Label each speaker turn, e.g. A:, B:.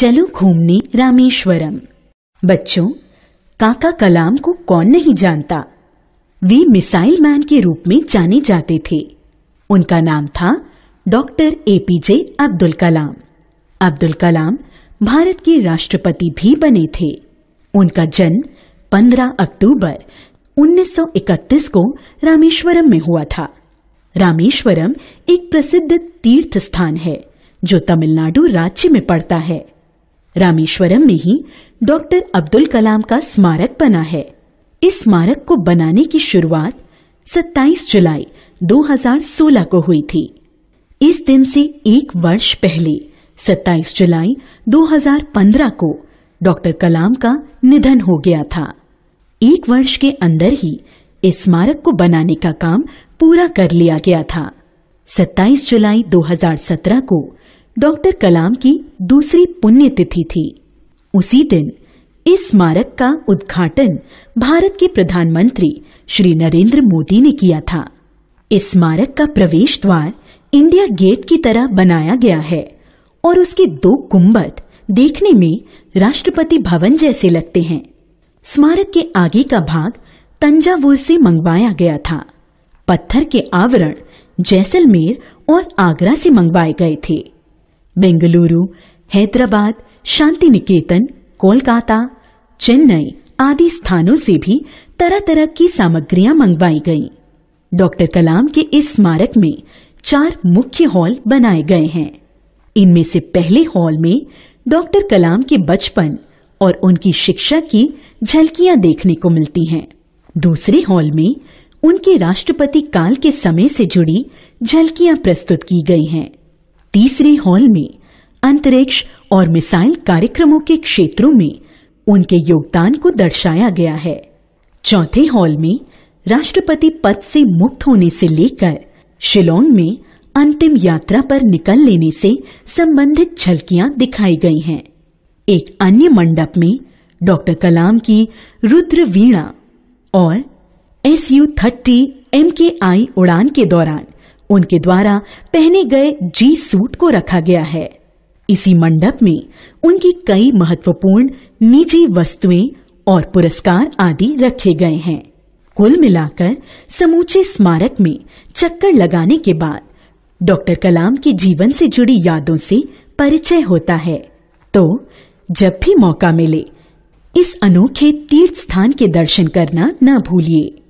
A: चलो घूमने रामेश्वरम बच्चों काका कलाम को कौन नहीं जानता वे मिसाइल मैन के रूप में जाने जाते थे उनका नाम था डॉक्टर एपीजे अब्दुल कलाम अब्दुल कलाम भारत के राष्ट्रपति भी बने थे उनका जन्म 15 अक्टूबर 1931 को रामेश्वरम में हुआ था रामेश्वरम एक प्रसिद्ध तीर्थ स्थान है जो तमिलनाडु राज्य में पड़ता है रामेश्वरम में ही डॉक्टर अब्दुल कलाम का स्मारक बना है इस स्मारक को बनाने की शुरुआत 27 जुलाई 2016 को हुई थी इस दिन से एक वर्ष पहले 27 जुलाई 2015 को डॉक्टर कलाम का निधन हो गया था एक वर्ष के अंदर ही इस स्मारक को बनाने का काम पूरा कर लिया गया था 27 जुलाई 2017 को डॉक्टर कलाम की दूसरी पुण्यतिथि थी उसी दिन इस स्मारक का उद्घाटन भारत के प्रधानमंत्री श्री नरेंद्र मोदी ने किया था इस स्मारक का प्रवेश द्वार इंडिया गेट की तरह बनाया गया है और उसके दो गुंबद देखने में राष्ट्रपति भवन जैसे लगते हैं स्मारक के आगे का भाग तंजावुर से मंगवाया गया था पत्थर के आवरण जैसलमेर और आगरा से मंगवाए गए थे बेंगलुरु हैदराबाद शांति निकेतन कोलकाता चेन्नई आदि स्थानों से भी तरह तरह की सामग्रियां मंगवाई गई डॉक्टर कलाम के इस स्मारक में चार मुख्य हॉल बनाए गए हैं इनमें से पहले हॉल में डॉक्टर कलाम के बचपन और उनकी शिक्षा की झलकियां देखने को मिलती हैं दूसरे हॉल में उनके राष्ट्रपति काल के समय से जुड़ी झलकियां प्रस्तुत की गई हैं तीसरे हॉल में अंतरिक्ष और मिसाइल कार्यक्रमों के क्षेत्रों में उनके योगदान को दर्शाया गया है चौथे हॉल में राष्ट्रपति पद से मुक्त होने से लेकर शिलोंग में अंतिम यात्रा पर निकल लेने से संबंधित झलकियां दिखाई गई हैं एक अन्य मंडप में डॉक्टर कलाम की रुद्र वीणा और एस यू थर्टी एम के आई उड़ान के दौरान उनके द्वारा पहने गए जी सूट को रखा गया है इसी मंडप में उनकी कई महत्वपूर्ण निजी वस्तुएं और पुरस्कार आदि रखे गए हैं कुल मिलाकर समूचे स्मारक में चक्कर लगाने के बाद डॉक्टर कलाम के जीवन से जुड़ी यादों से परिचय होता है तो जब भी मौका मिले इस अनोखे तीर्थ स्थान के दर्शन करना न भूलिए